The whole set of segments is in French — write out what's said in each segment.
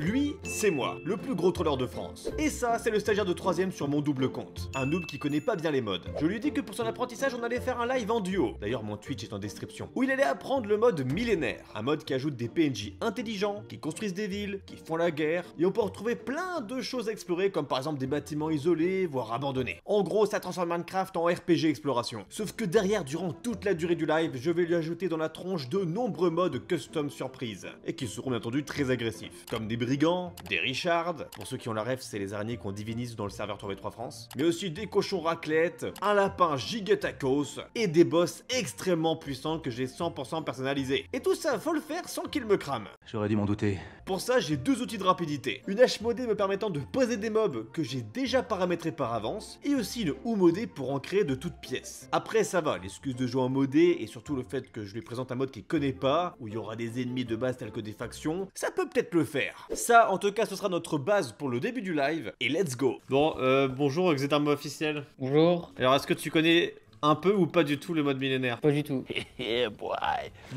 Lui, c'est moi, le plus gros troller de France. Et ça, c'est le stagiaire de 3 sur mon double compte. Un noob qui connaît pas bien les modes. Je lui ai dit que pour son apprentissage, on allait faire un live en duo. D'ailleurs, mon Twitch est en description. Où il allait apprendre le mode millénaire. Un mode qui ajoute des PNJ intelligents, qui construisent des villes, qui font la guerre. Et on peut retrouver plein de choses à explorer, comme par exemple des bâtiments isolés, voire abandonnés. En gros, ça transforme Minecraft en RPG exploration. Sauf que derrière, durant toute la durée du live, je vais lui ajouter dans la tronche de nombreux modes custom surprise. Et qui seront bien entendu très agressifs. Comme des des richards, pour ceux qui ont la ref c'est les araignées qu'on divinise dans le serveur 3v3 France, mais aussi des cochons raclettes, un lapin gigatacos et des boss extrêmement puissants que j'ai 100% personnalisés. Et tout ça, faut le faire sans qu'il me crame. J'aurais dû m'en douter. Pour ça, j'ai deux outils de rapidité. Une hache modée me permettant de poser des mobs que j'ai déjà paramétrés par avance, et aussi le ou modée pour en créer de toutes pièces. Après, ça va, l'excuse de jouer en modé, et surtout le fait que je lui présente un mode qu'il connaît pas, où il y aura des ennemis de base tels que des factions, ça peut peut-être le faire. Ça, en tout cas, ce sera notre base pour le début du live. Et let's go Bon, euh, bonjour mot officiel. Bonjour. Alors, est-ce que tu connais un peu ou pas du tout le mode millénaire Pas du tout.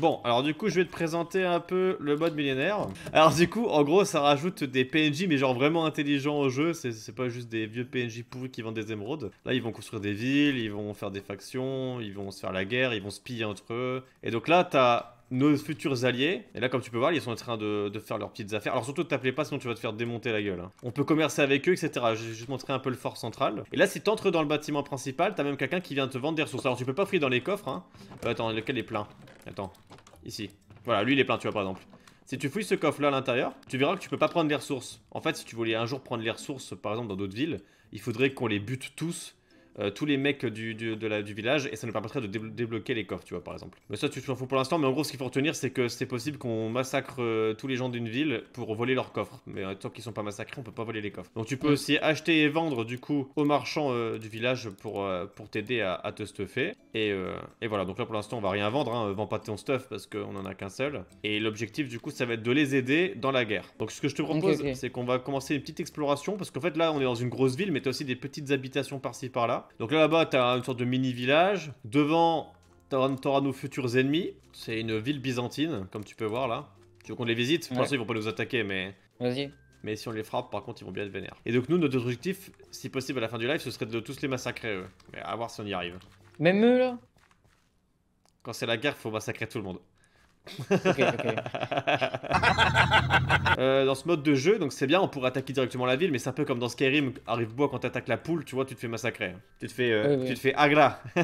bon, alors du coup, je vais te présenter un peu le mode millénaire. Alors du coup, en gros, ça rajoute des PNJ, mais genre vraiment intelligents au jeu. C'est pas juste des vieux PNJ pourris qui vendent des émeraudes. Là, ils vont construire des villes, ils vont faire des factions, ils vont se faire la guerre, ils vont se piller entre eux. Et donc là, t'as nos futurs alliés. Et là, comme tu peux voir, ils sont en train de, faire leurs petites affaires. Alors surtout, ne t'appelez pas, sinon tu vas te faire démonter la gueule. Hein. On peut commercer avec eux, etc. je vais juste montrer un peu le fort central. Et là, si tu entres dans le bâtiment principal, t'as même quelqu'un qui vient te vendre des ressources. Alors tu peux pas fouiller dans les coffres. Hein. Euh, attends, lequel est plein Attends, ici. Voilà, lui il est plein, tu vois, par exemple. Si tu fouilles ce coffre-là à l'intérieur, tu verras que tu peux pas prendre les ressources. En fait, si tu voulais un jour prendre les ressources, par exemple, dans d'autres villes, il faudrait qu'on les bute tous euh, tous les mecs du, village et ça nous permettrait de débloquer les coffres, tu vois, par exemple. Mais ça, tu t'en fous pour l'instant, mais en gros, ce qu'il faut retenir, c'est que c'est possible qu'on massacre euh, tous les gens d'une ville pour voler leurs coffres. Mais euh, tant qu'ils sont pas massacrés, on peut pas voler les coffres. Donc tu peux aussi acheter et vendre, du coup, aux marchands du village pour, pour t'aider à, te stuffer. Et, voilà, donc là, pour l'instant, on va rien vendre, hein, vends pas ton stuff parce qu'on en a qu'un seul. Et l'objectif, du coup, ça va être de les aider dans la guerre. Donc ce que je te propose, c'est qu'on va commencer une petite exploration parce qu'en fait, là, on est dans une grosse ville, mais as aussi des petites habitations par-ci par-là. Donc là, là-bas, t'as une sorte de mini-village. Devant, t'auras nos futurs ennemis. C'est une ville byzantine, comme tu peux voir là. Tu veux qu'on les visite Pour ils vont pas nous attaquer, mais... Vas-y. Mais si on les frappe, par contre, ils vont bien être vénères. Et donc nous, notre objectif, si possible à la fin du live, ce serait de tous les massacrer, eux. Mais à voir si on y arrive. Même eux, là Quand c'est la guerre, faut massacrer tout le monde. Euh, dans ce mode de jeu, donc c'est bien, on pourrait attaquer directement la ville, mais c'est un peu comme dans Skyrim, arrive bois quand t'attaques la poule, tu vois, tu te fais massacrer. Tu te fais, euh, tu te fais agra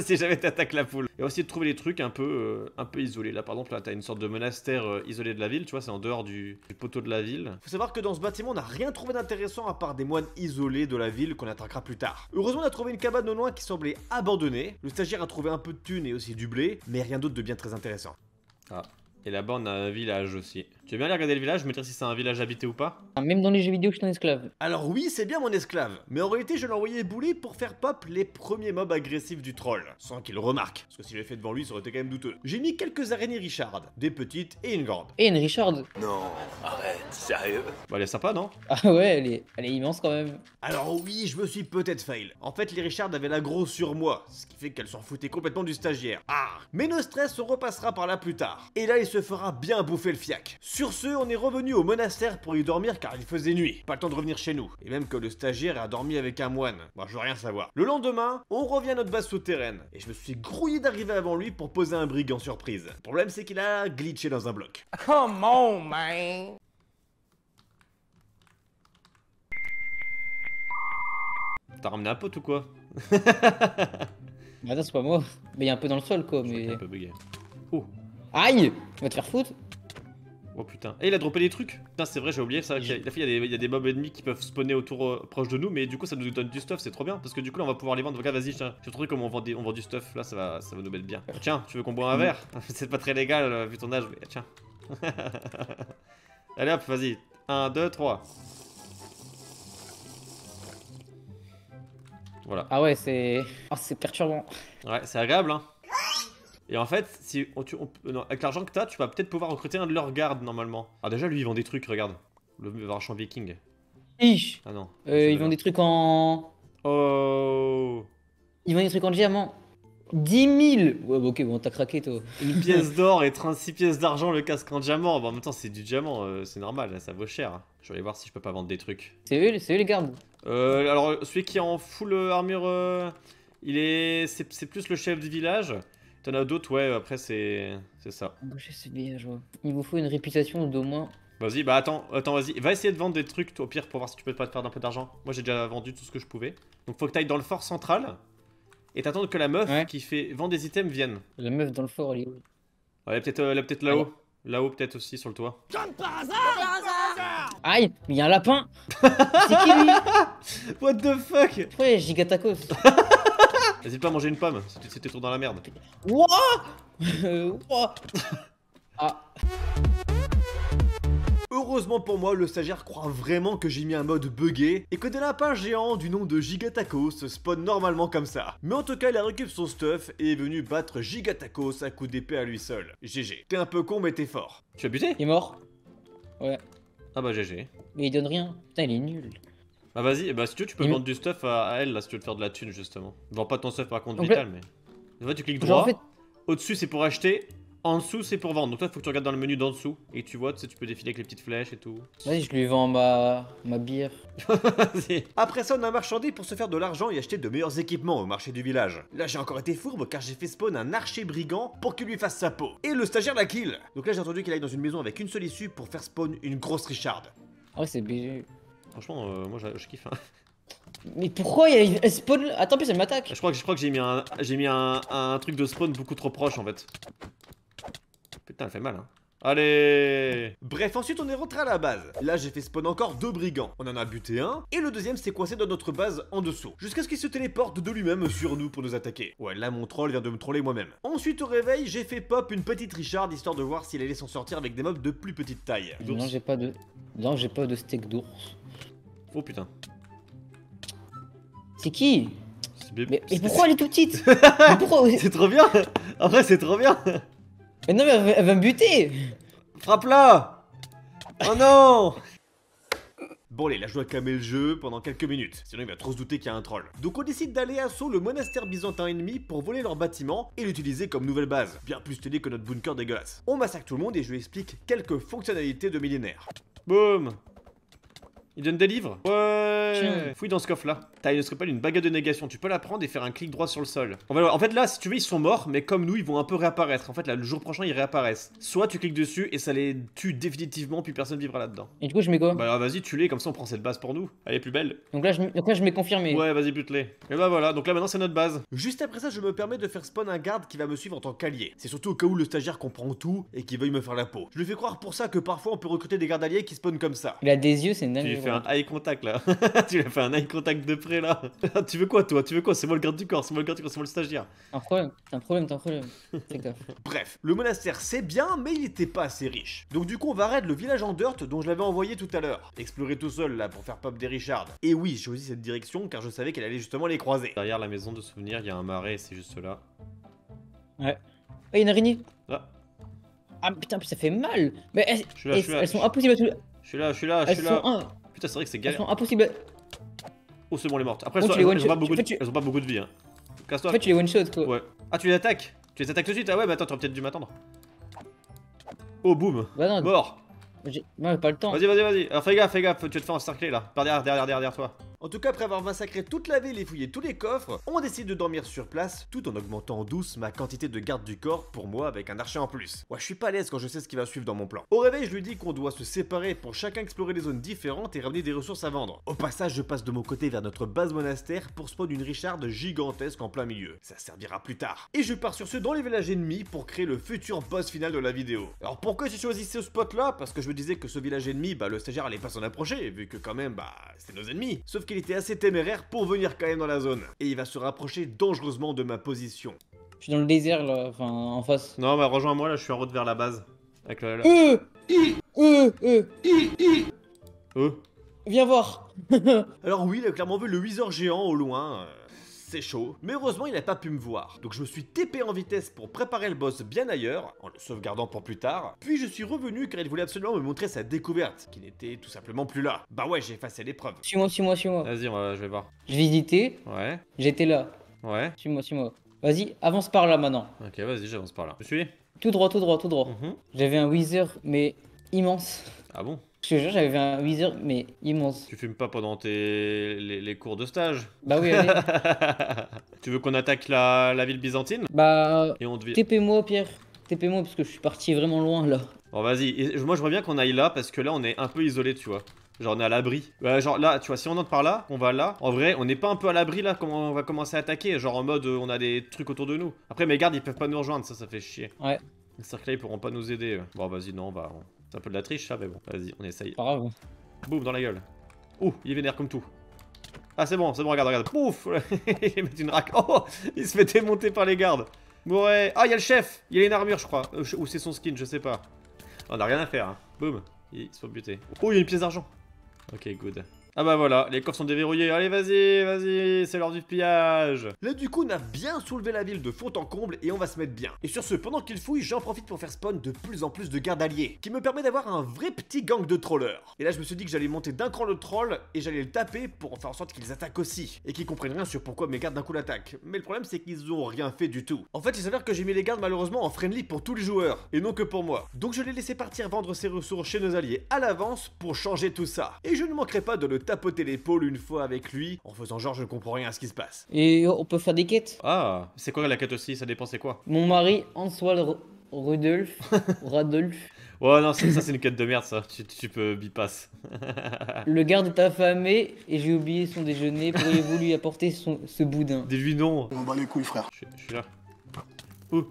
si jamais t'attaques la poule. Et aussi de trouver des trucs un peu, euh, un peu isolés. Là, par exemple, là, t'as une sorte de monastère isolé de la ville, tu vois, c'est en dehors du, poteau de la ville. Faut savoir que dans ce bâtiment, on n'a rien trouvé d'intéressant à part des moines isolés de la ville qu'on attaquera plus tard. Heureusement, on a trouvé une cabane au loin qui semblait abandonnée. Le stagiaire a trouvé un peu de thunes et aussi du blé, mais rien d'autre de bien très intéressant. Ah. et là-bas on a un village aussi. Tu veux bien regarder le village, me dire si c'est un village habité ou pas Même dans les jeux vidéo, je suis ton esclave. Alors oui, c'est bien mon esclave, mais en réalité, je l'ai envoyé bouler pour faire pop les premiers mobs agressifs du troll, sans qu'il remarque, parce que si je l'ai fait devant lui, ça aurait été quand même douteux. J'ai mis quelques araignées Richard, des petites et une grande. Et une Richard Non, arrête, sérieux Bah elle est sympa, non Ah ouais, elle est, immense quand même. Alors oui, je me suis peut-être fail. En fait, les Richard avaient la grosse sur moi, ce qui fait qu'elles s'en foutaient complètement du stagiaire. Ah Mais nos stress, on repassera par là plus tard. Et là, il se fera bien bouffer le fiac. Sur ce, on est revenu au monastère pour y dormir car il faisait nuit. Pas le temps de revenir chez nous. Et même que le stagiaire a dormi avec un moine. Bon, je veux rien savoir. Le lendemain, on revient à notre base souterraine. Et je me suis grouillé d'arriver avant lui pour poser un brigand surprise. Le problème, c'est qu'il a glitché dans un bloc. Come on, man! T'as ramené un pote ou quoi bah Attends, c'est pas moi. Mais il y un peu dans le sol, quoi. Mais... Un peu bugué. Oh. Aïe On va te faire foutre Oh putain. Et eh, il a dropé des trucs Putain, c'est vrai, j'ai oublié ça. Il y a, il, a des, mobs ennemis qui peuvent spawner autour euh, proche de nous, mais du coup, ça nous donne du stuff, c'est trop bien. Parce que du coup, là, on va pouvoir les vendre. Donc vas-y, tiens, j'ai trouvé comment on vend, on vend du stuff. Là, ça va, ça va nous mettre bien. Tiens, tu veux qu'on boive un verre C'est pas très légal euh, vu ton âge, mais tiens. Allez hop, vas-y. 1, 2, 3. Voilà. Ah ouais, c'est. Oh, c'est perturbant. Ouais, c'est agréable, hein. Et en fait, si on, on, avec l'argent que t'as, tu vas peut-être pouvoir recruter un de leurs gardes normalement. Ah, déjà, lui, ils vendent des trucs, regarde. Le marchand viking. Ah non. Euh, ils vendent des trucs en. Oh. Ils vendent des trucs en diamant. 10 000 Ouais, bah, ok, bon, t'as craqué, toi. Une pièce d'or et 36 pièces d'argent, le casque en diamant. Bon en même temps, c'est du diamant, euh, c'est normal, hein, ça vaut cher. Je vais aller voir si je peux pas vendre des trucs. C'est eux, les gardes euh, Alors, celui qui est en full armure, euh, il est... C'est plus le chef du village. T'en as d'autres, ouais, après c'est ça. c'est bien, je vois. Il vous faut une réputation d'au moins. Vas-y, bah attends, attends, vas-y. Va essayer de vendre des trucs, toi, au pire, pour voir si tu peux pas te perdre un peu d'argent. Moi, j'ai déjà vendu tout ce que je pouvais. Donc, faut que t'ailles dans le fort central et t'attends que la meuf qui fait vendre des items vienne. La meuf dans le fort, elle est où Elle est peut-être là-haut. Là-haut, peut-être aussi, sur le toit. Comme par hasard Aïe, mais y'a un lapin C'est qui lui What the fuck Ouais Gigataco. N'hésite pas à manger une pomme, si c'était trop dans la merde. Wouah Ah Heureusement pour moi, le stagiaire croit vraiment que j'ai mis un mode buggé et que des lapins géants du nom de Gigatacos se spawnent normalement comme ça. Mais en tout cas, il a récupéré son stuff et est venu battre Gigatacos à coup d'épée à lui seul. GG. T'es un peu con, mais t'es fort. Tu as buté Il est mort. Ouais. Ah bah GG. Mais il donne rien. Putain, il est nul. Bah vas-y, bah si tu veux, tu peux vendre du stuff à, elle là si tu veux te faire de la thune justement. Vends pas ton stuff par contre vital, mais. En fait, tu cliques droit. Au-dessus, c'est pour acheter. En dessous, c'est pour vendre. Donc, toi, faut que tu regardes dans le menu d'en dessous. Et tu vois, tu sais, tu peux défiler avec les petites flèches et tout. Vas-y, je lui vends ma, ma bière. Après ça, on a marchandé pour se faire de l'argent et acheter de meilleurs équipements au marché du village. Là, j'ai encore été fourbe car j'ai fait spawn un archer brigand pour qu'il lui fasse sa peau. Et le stagiaire la kill. Donc là, j'ai entendu qu'il aille dans une maison avec une seule issue pour faire spawn une grosse Richard. Ah, c'est BG. Franchement, euh, moi je, kiffe. Hein. Mais pourquoi il y a un spawn Attends, puis elle m'attaque. Je crois que je crois que j'ai mis un, truc de spawn beaucoup trop proche en fait. Putain, elle fait mal. Hein. Allez Bref, ensuite on est rentré à la base. Là j'ai fait spawn encore deux brigands. On en a buté un, et le deuxième s'est coincé dans notre base en dessous. Jusqu'à ce qu'il se téléporte de lui-même sur nous pour nous attaquer. Ouais, là mon troll vient de me troller moi-même. Ensuite au réveil, j'ai fait pop une petite Richard, histoire de voir s'il allait s'en sortir avec des mobs de plus petite taille. Non j'ai pas de... Non j'ai pas de steak d'ours. Oh putain. C'est qui bébé? mais, pourquoi elle est toute petite C'est trop bien En vrai c'est trop bien mais non, mais elle va, me buter Frappe-la Oh non Bon allez, je joie calmer le jeu pendant quelques minutes, sinon il va trop se douter qu'il y a un troll. Donc on décide d'aller assaut le monastère byzantin ennemi pour voler leur bâtiment et l'utiliser comme nouvelle base, bien plus stylé que notre bunker dégueulasse. On massacre tout le monde et je lui explique quelques fonctionnalités de millénaire. Boum il donne des livres Ouais Fouille dans ce coffre là. T'as ce serait pas une baguette de négation. Tu peux la prendre et faire un clic droit sur le sol. On va... En fait là, si tu veux, ils sont morts, mais comme nous, ils vont un peu réapparaître. En fait là, le jour prochain, ils réapparaissent. Soit tu cliques dessus et ça les tue définitivement, puis personne vivra là-dedans. Et du coup, je mets quoi Bah vas-y, tu les, comme ça on prend cette base pour nous. Elle est plus belle. Donc là, je, mets confirmé. Ouais, vas-y, bute-les. Et bah voilà, donc là maintenant c'est notre base. Juste après ça, je me permets de faire spawn un garde qui va me suivre en tant qu'allié. C'est surtout au cas où le stagiaire comprend tout et qui veuille me faire la peau. Je lui fais croire pour ça que parfois on peut recruter des gardes alliés qui spawnent comme ça. Il a des yeux, c'est tu fait un eye contact là. tu l'as fait un eye contact de près là. tu veux quoi toi Tu veux quoi C'est moi le garde du corps, c'est moi le garde du corps, c'est moi le stagiaire. un problème, t'as un problème, t'as un problème. Bref, le monastère c'est bien, mais il était pas assez riche. Donc du coup, on va raid le village en dirt dont je l'avais envoyé tout à l'heure. Explorer tout seul là pour faire pop des Richards. Et oui, j'ai choisi cette direction car je savais qu'elle allait justement les croiser. Derrière la maison de souvenirs, il y a un marais, c'est juste là. Ouais. Oh, il y a une araignée. Ah. putain ah, putain, ça fait mal. Mais elles, sont impossibles à Je suis là, je suis là, je suis là. Putain, c'est vrai que c'est galère. Elles sont impossibles. Oh, c'est bon, elle est morte. Après, oh, elles, ont pas beaucoup de... elles, ont pas beaucoup de vie. Hein. Casse-toi. En fait, tu les one-shot quoi. Ouais. Ah, tu les attaques Tu les attaques tout de suite Ah ouais, mais attends, t'aurais peut-être dû m'attendre. Oh, boum. Bah non. Mort. j'ai pas le temps. Vas-y, vas-y, vas-y. Alors, fais gaffe, fais gaffe. Tu vas te faire encercler là. Par derrière, derrière, derrière toi. En tout cas, après avoir massacré toute la ville et fouillé tous les coffres, on décide de dormir sur place tout en augmentant en douce ma quantité de garde du corps pour moi avec un archer en plus. Ouais, je suis pas à l'aise quand je sais ce qui va suivre dans mon plan. Au réveil, je lui dis qu'on doit se séparer pour chacun explorer des zones différentes et ramener des ressources à vendre. Au passage, je passe de mon côté vers notre base monastère pour spawn une richarde gigantesque en plein milieu. Ça servira plus tard. Et je pars sur ce dans les villages ennemis pour créer le futur boss final de la vidéo. Alors pourquoi j'ai choisi ce spot là Parce que je me disais que ce village ennemi, bah le stagiaire allait pas s'en approcher, vu que quand même, bah c'est nos ennemis. Sauf il était assez téméraire pour venir quand même dans la zone. Et il va se rapprocher dangereusement de ma position. Je suis dans le désert là, enfin en face. Non, bah rejoins-moi là, je suis en route vers la base. Avec la... Euh euh, euh euh Euh Viens voir Alors oui, il a clairement vu le Wizard géant au loin chaud, mais heureusement il n'a pas pu me voir. Donc je me suis TP en vitesse pour préparer le boss bien ailleurs, en le sauvegardant pour plus tard, puis je suis revenu car il voulait absolument me montrer sa découverte, qui n'était tout simplement plus là. Bah ouais, j'ai effacé l'épreuve. Suis-moi, suis-moi, suis-moi. Vas-y, je vais voir. Je visitais. Ouais. J'étais là. Ouais. Suis-moi, suis-moi. Vas-y, avance par là maintenant. Ok, vas-y, j'avance par là. Je suis Tout droit, tout droit, tout droit. Mhm. J'avais un wizard, mais immense. Ah bon je te jure, j'avais un wizard, mais immense. Tu fumes pas pendant tes... les, cours de stage Bah oui, allez. tu veux qu'on attaque la, ville byzantine Bah. Et on te... TP-moi, Pierre. TP-moi, parce que je suis parti vraiment loin, là. Bon, vas-y. Moi, je bien qu'on aille là, parce que là, on est un peu isolé, tu vois. Genre on est à l'abri. genre là, tu vois, si on entre par là, on va là. En vrai, on n'est pas un peu à l'abri là Comment on va commencer à attaquer. Genre en mode euh, on a des trucs autour de nous. Après mes gardes ils peuvent pas nous rejoindre, ça ça fait chier. Ouais. Les cercles ils pourront pas nous aider. Bon vas-y non, on c'est un peu de la triche ça, mais bon, vas-y, on essaye. Pas Boum, dans la gueule. Ouh, il est vénère comme tout. Ah, c'est bon, c'est bon, regarde, regarde. Pouf Il met une raque. Oh Il se fait démonter par les gardes. Ouais. Ah, il y a le chef Il a une armure, je crois. Euh, ou c'est son skin, je sais pas. On a rien à faire. Hein. Boum. Il se fait buter. Oh, il y a une pièce d'argent. Ok, good. Ah bah voilà, les coffres sont déverrouillés. Allez, vas-y, vas-y, c'est l'heure du pillage. Là, du coup, on a bien soulevé la ville de faute en comble et on va se mettre bien. Et sur ce, pendant qu'il fouille, j'en profite pour faire spawn de plus en plus de gardes alliés, qui me permet d'avoir un vrai petit gang de trollers. Et là, je me suis dit que j'allais monter d'un cran le troll et j'allais le taper pour en faire en sorte qu'ils attaquent aussi et qu'ils comprennent rien sur pourquoi mes gardes d'un coup l'attaquent. Mais le problème, c'est qu'ils ont rien fait du tout. En fait, il s'avère que j'ai mis les gardes malheureusement en friendly pour tous les joueurs et non que pour moi. Donc, je l'ai laissé partir vendre ses ressources chez nos alliés à l'avance pour changer tout ça. Et je ne manquerai pas de le tapoter l'épaule une fois avec lui en faisant genre je ne comprends rien à ce qui se passe. Et on peut faire des quêtes Ah, c'est quoi la quête aussi Ça dépend c'est quoi Mon mari, Antoine Rudolf. Radolf. Ouais, non, ça, c'est une quête de merde, ça. Tu, peux bypass. le garde est affamé et j'ai oublié son déjeuner. Pourriez-vous lui apporter son, ce boudin Dis-lui non. On bat les couilles, frère. Je, suis là. Ouh.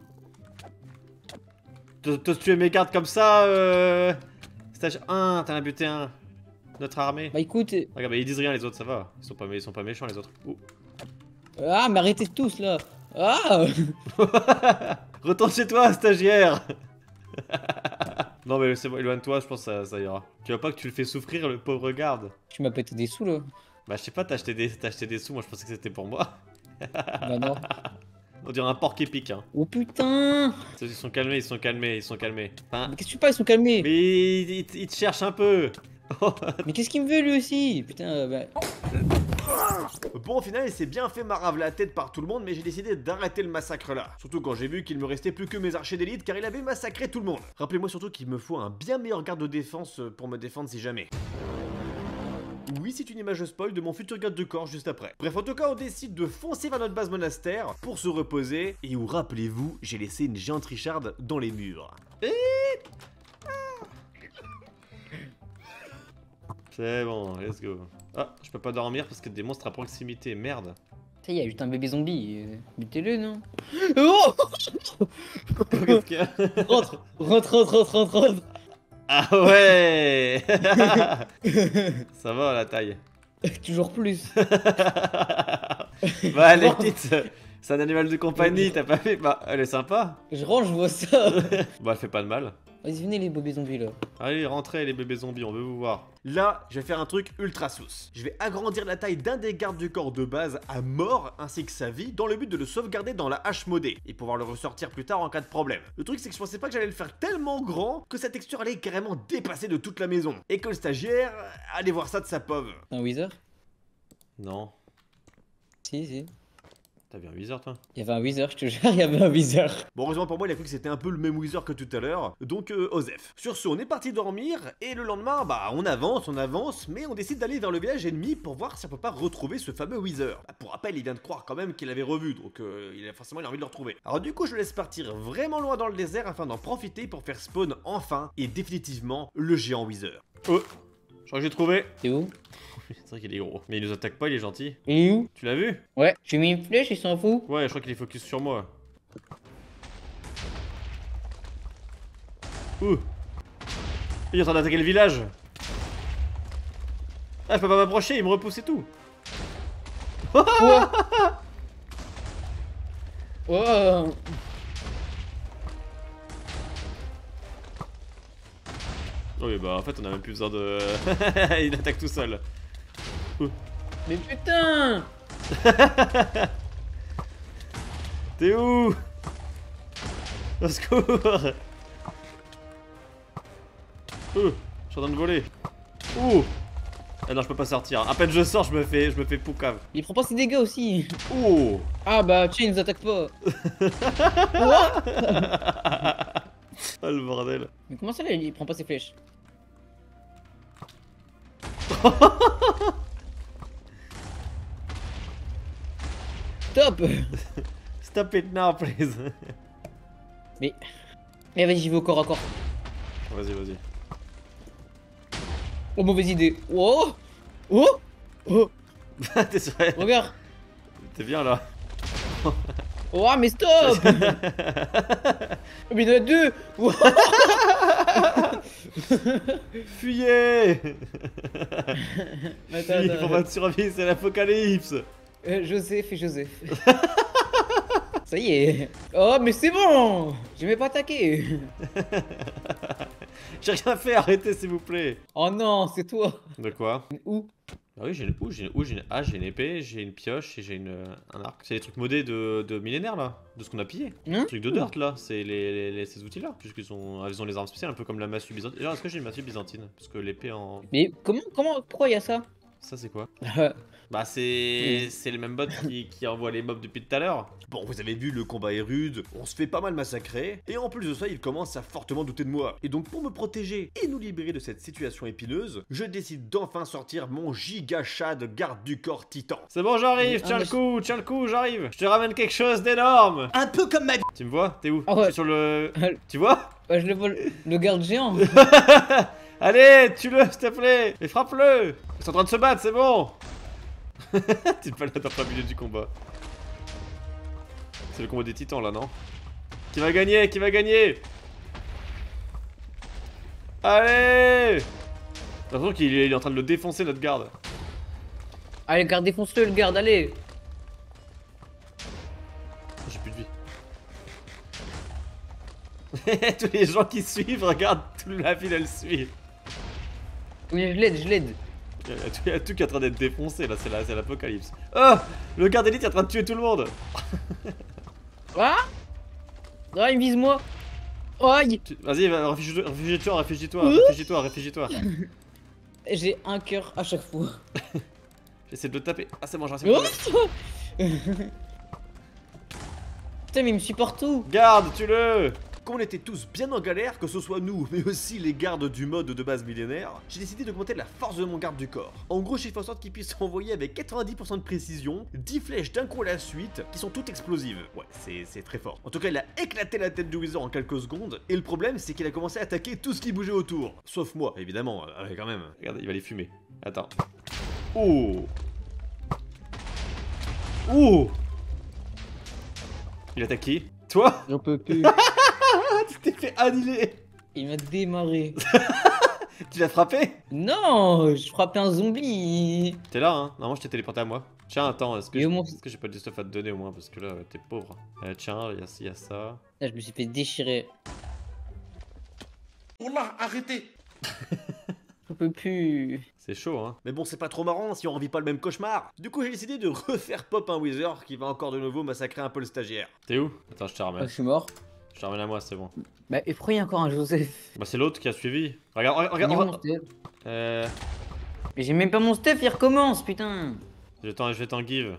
T'as tué mes cartes comme ça, euh, Stage 1, t'en as buté un notre armée. Bah écoute. Euh, Regarde, ils disent rien les autres, ça va. Ils sont pas, ils sont pas méchants les autres. Ah, mais arrêtez tous là. Ah Retourne chez toi, stagiaire. non mais c'est bon, éloigne-toi, je pense que ça, ira. Tu vois pas que tu le fais souffrir le pauvre garde Tu m'as pété des sous là Bah je sais pas, t'as acheté, des, des sous, moi je pensais que c'était pour moi. bah non. On dirait un porc épique hein. Oh putain Ils sont calmés, ils sont calmés, ils sont calmés. Hein? mais qu'est-ce que tu pas ils sont calmés Mais ils te cherchent un peu Mais qu'est-ce qu'il me veut lui aussi Putain, euh, bah... Bon, au final, il s'est bien fait marave la tête par tout le monde, mais j'ai décidé d'arrêter le massacre là. Surtout quand j'ai vu qu'il me restait plus que mes archers d'élite, car il avait massacré tout le monde. Rappelez-moi surtout qu'il me faut un bien meilleur garde de défense euh, pour me défendre si jamais. Oui, c'est une image spoil de mon futur garde de corps juste après. Bref, en tout cas, on décide de foncer vers notre base monastère pour se reposer et où, rappelez-vous, j'ai laissé une géante Richard dans les murs. Et... C'est bon, let's go. Ah, je peux pas dormir parce qu'il y a des monstres à proximité, merde. Ça y est, il y a juste un bébé zombie. Mettez-le, euh, non Oh Rentre, rentre, rentre, rentre, rentre, rentre Ah ouais Ça va la taille Toujours plus Bah allez, petite C'est un animal de compagnie, t'as pas fait Bah, elle est sympa Je range, je vois ça Bah, elle fait pas de mal. Vas-y, venez les bébés zombies là. Allez, rentrez les bébés zombies, on veut vous voir. Là, je vais faire un truc ultra sauce. Je vais agrandir la taille d'un des gardes du corps de base à mort ainsi que sa vie dans le but de le sauvegarder dans la hache modée et pouvoir le ressortir plus tard en cas de problème. Le truc c'est que je pensais pas que j'allais le faire tellement grand que sa texture allait carrément dépasser de toute la maison et que le stagiaire allez voir ça de sa pauvre. Un wizard Non. Si, si. T'avais un Weezer toi Il y avait un Weezer, je te jure, il y avait un Weezer. Bon, heureusement pour moi, il a cru que c'était un peu le même wizard que tout à l'heure. Donc, euh, Osef. Sur ce, on est parti dormir, et le lendemain, bah, on avance, on avance, mais on décide d'aller vers le village ennemi pour voir si on peut pas retrouver ce fameux wizard bah, pour rappel, il vient de croire quand même qu'il l'avait revu, donc euh, il a forcément envie de le retrouver. Alors, du coup, je laisse partir vraiment loin dans le désert afin d'en profiter pour faire spawn enfin et définitivement le géant wizard Oh crois que j'ai trouvé. C'est où C'est vrai qu'il est gros. Mais il nous attaque pas, il est gentil. Il est où Tu l'as vu Ouais, j'ai mis une flèche, il s'en fout. Ouais, je crois qu'il est focus sur moi. Ouh Il est en train d'attaquer le village Ah, je peux pas m'approcher, il me repousse et tout Oh Oui, bah en fait, on a même plus besoin de. Il attaque tout seul. Mais putain T'es où Au secours je suis en train de voler. Ouh Ah non, je peux pas sortir. À peine je sors, je me fais, je me fais poucave. Il prend pas ses dégâts aussi. Ouh Ah bah tiens, il nous attaque pas. Oh le bordel. Mais comment ça là, il prend pas ses flèches Top Stop it now, please Mais... Eh vas-y, j'y vais au corps à corps. Vas-y, vas-y. Oh, mauvaise idée. Oh Oh Oh T'es Regarde T'es bien là Oh, mais stop Mais il y en a deux Fuyez attends, Fuyez pour votre survie, c'est l'apocalypse euh, Joseph et Joseph. Ça y est Oh, mais c'est bon Je vais pas attaquer J'ai rien fait, arrêtez s'il vous plaît. Oh non, c'est toi. De quoi Où ah oui, j'ai une ou, j'ai une, une hache, j'ai une épée, j'ai une pioche et j'ai une euh, un arc. C'est les trucs modés de, de millénaire là, de ce qu'on a pillé. C'est hein? des trucs de dirt là, c'est les, les, ces outils là, puisqu'ils ils ont les armes spéciales un peu comme la massue byzantine. Est-ce que j'ai une massue byzantine Parce que l'épée en. Mais comment comment pourquoi il y a ça ça, c'est quoi Bah, c'est c'est le même bot qui, envoie les mobs depuis tout à l'heure. Bon, vous avez vu, le combat est rude, on se fait pas mal massacrer, et en plus de ça, il commence à fortement douter de moi. Et donc, pour me protéger et nous libérer de cette situation épineuse, je décide d'enfin sortir mon giga chat de garde du corps titan. C'est bon, j'arrive, ah, tiens le coup, tiens le coup, j'arrive. Je te ramène quelque chose d'énorme. Un peu comme ma. Tu me vois T'es où ah Je suis sur le. tu vois Bah je le vois. Le garde géant. Allez, tue-le, s'il te plaît, et frappe-le ils sont en train de se battre, c'est bon T'es pas là dans du combat. C'est le combat des titans là, non Qui va gagner Qui va gagner Allez T'as l'impression qu'il est, en train de le défoncer notre garde. Allez, garde, défonce-le, le garde, allez oh, J'ai plus de vie. tous les gens qui suivent, regarde, toute la ville elle suit. Oui, je l'aide, je l'aide. Il y a tout qui est en train d'être défoncé là, c'est l'apocalypse. oh Le garde élite est en train de tuer tout le monde Quoi Non il me vise moi Aïe Vas-y, réfugie-toi, réfugie-toi, réfugie-toi, réfugie-toi J'ai un cœur à chaque fois. J'essaie de le taper. Ah, c'est bon, j'ai Putain, mais il me supporte tout Garde, tue-le comme on était tous bien en galère, que ce soit nous, mais aussi les gardes du mode de base millénaire, j'ai décidé d'augmenter la force de mon garde du corps. En gros, j'ai fait en sorte qu'il puisse envoyer avec 90% de précision 10 flèches d'un coup à la suite, qui sont toutes explosives. Ouais, c'est très fort. En tout cas, il a éclaté la tête du Wizard en quelques secondes, et le problème, c'est qu'il a commencé à attaquer tout ce qui bougeait autour. Sauf moi, évidemment, euh, quand même. Regarde, il va les fumer. Attends. Oh Oh, oh. Il attaque qui Toi J'en peux plus tu t'es fait annihiler Il m'a démarré. tu l'as frappé Non, je frappais un zombie. T'es là, hein Normalement, je t'ai téléporté à moi. Tiens, attends, est-ce que, j'ai pas du stuff à te donner au moins Parce que là, t'es pauvre. Euh, tiens, il y, a ça. Là, je me suis fait déchirer. là, arrêtez Je peux plus. C'est chaud, hein. Mais bon, c'est pas trop marrant si on revit pas le même cauchemar. Du coup, j'ai décidé de refaire pop un wizard qui va encore de nouveau massacrer un peu le stagiaire. T'es où Attends, je te ramène. Ah, je suis mort. Je ramène à moi, c'est bon. Bah, et pourquoi il y a encore un Joseph Bah, c'est l'autre qui a suivi. Regarde, regarde, regarde. Euh. Mais j'ai même pas mon stuff, il recommence, putain. Je vais t'en give.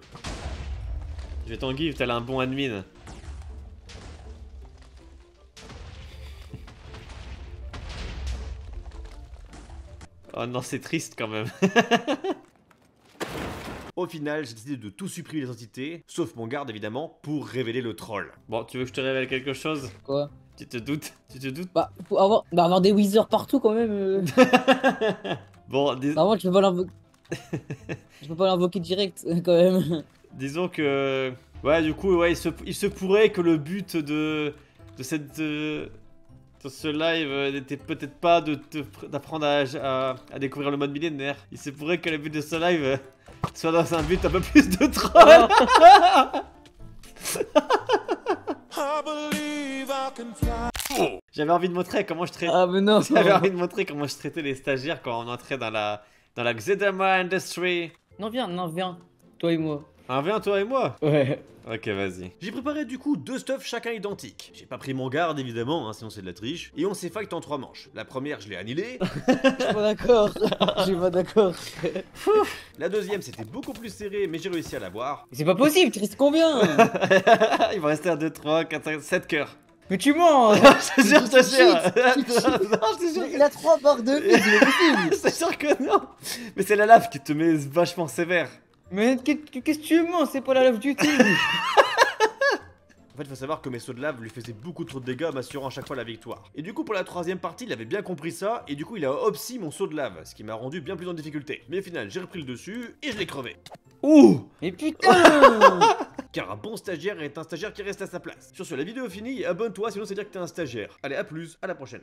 Je vais t'en give, t'as un bon admin. Oh non, c'est triste quand même. Au final, j'ai décidé de tout supprimer les entités, sauf mon garde évidemment, pour révéler le troll. Bon, tu veux que je te révèle quelque chose Quoi Tu te doutes Tu te doutes Bah, pour avoir... Bah, avoir des wizards partout quand même. Euh. bon, dis... Bah, je peux pas l'invoquer. peux pas l'invoquer direct quand même. Disons que. Ouais, du coup, ouais, il se, pourrait que le but de, de cette. Euh, de ce live n'était peut-être pas d'apprendre à, à, à, découvrir le mode millénaire. Il se pourrait que le but de ce live Soit dans un but un peu plus de troll. J'avais envie de montrer comment je traitais. Ah, J'avais envie de montrer comment je traitais les stagiaires quand on entrait dans la dans la Xedema Industry. Non viens, non viens, toi et moi. Un ah, vin toi et moi Ouais. Ok, vas-y. J'ai préparé du coup deux stuffs chacun identiques. J'ai pas pris mon garde évidemment, hein, sinon c'est de la triche. Et on s'est fight en trois manches. La première, je l'ai annulée. Je suis pas d'accord. Je suis pas d'accord. la deuxième, c'était beaucoup plus serré, mais j'ai réussi à la l'avoir. C'est pas possible, tu restes combien Il va rester un, 2, 3, 4, 5, 7 cœurs. Mais tu mens C'est sûr, c'est sûr Il a trois barres de vie, c'est possible C'est sûr que non Mais c'est la lave qui te met vachement sévère mais qu'est-ce que tu mens C'est pas la Love Duty En fait, faut savoir que mes sauts de lave lui faisaient beaucoup trop de dégâts, m'assurant à chaque fois la victoire. Et du coup, pour la troisième partie, il avait bien compris ça, et du coup, il a obsi mon saut de lave, ce qui m'a rendu bien plus en difficulté. Mais au final, j'ai repris le dessus, et je l'ai crevé. Ouh Mais putain Car un bon stagiaire est un stagiaire qui reste à sa place. Sur ce, la vidéo est finie, abonne-toi, sinon c'est dire que t'es un stagiaire. Allez, à plus, à la prochaine.